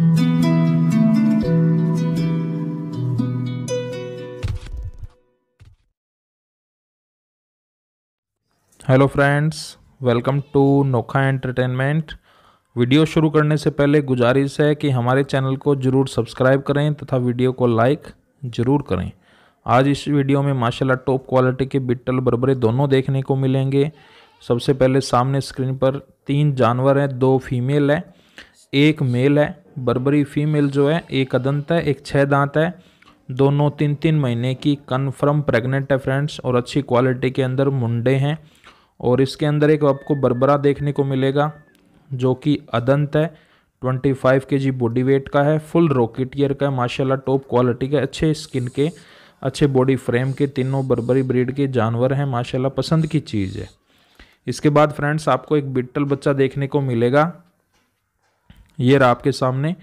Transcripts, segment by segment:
hello friends welcome to Nokha entertainment video शुरू करने से पहले गुजारिश है कि हमारे चैनल को ज़रूर सब्सक्राइब करें तथा वीडियो को लाइक ज़रूर करें आज इस वीडियो में माशाल्लाह टॉप क्वालिटी के बिट्टल बरबरे दोनों देखने को मिलेंगे सबसे पहले सामने स्क्रीन पर तीन जानवर हैं दो फीमेल है एक मेल है बर्बरी फीमेल जो है एक अदंत है एक छः दांत है दोनों तीन तीन महीने की कन्फर्म प्रेग्नेंट है फ्रेंड्स और अच्छी क्वालिटी के अंदर मुंडे हैं और इसके अंदर एक आपको बरबरा देखने को मिलेगा जो कि अदंत है 25 फाइव के जी बॉडी वेट का है फुल ईयर का है माशाल्लाह टॉप क्वालिटी के अच्छे स्किन के अच्छे बॉडी फ्रेम के तीनों बर्बरी ब्रीड के जानवर हैं माशाल्लाह पसंद की चीज़ है इसके बाद फ्रेंड्स आपको एक बिट्टल बच्चा देखने को मिलेगा ये रहा आपके सामने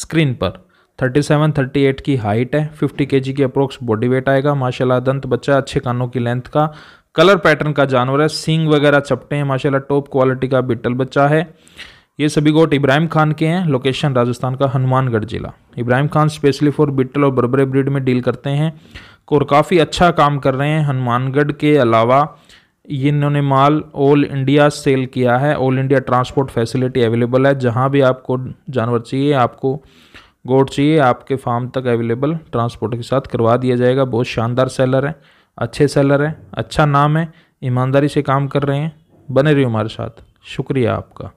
स्क्रीन पर 37, 38 की हाइट है 50 के की अप्रोक्स बॉडी वेट आएगा माशाल्लाह दंत बच्चा अच्छे कानों की लेंथ का कलर पैटर्न का जानवर है सींग वगैरह चपटे हैं माशाल्लाह टॉप क्वालिटी का बिटल बच्चा है ये सभी गोट इब्राहिम खान के हैं लोकेशन राजस्थान का हनुमानगढ़ जिला इब्राहिम खान स्पेशली फॉर बिटल और बरबरे ब्रिड में डील करते हैं और काफ़ी अच्छा काम कर रहे हैं हनुमानगढ़ के अलावा इन्होंने माल ऑल इंडिया सेल किया है all India transport facility available है जहाँ भी आपको जानवर चाहिए आपको गोट चाहिए आपके फार्म तक अवेलेबल ट्रांसपोर्ट के साथ करवा दिया जाएगा बहुत शानदार सेलर है अच्छे सेलर हैं अच्छा नाम है ईमानदारी से काम कर रहे हैं बने रहिए हमारे साथ शुक्रिया आपका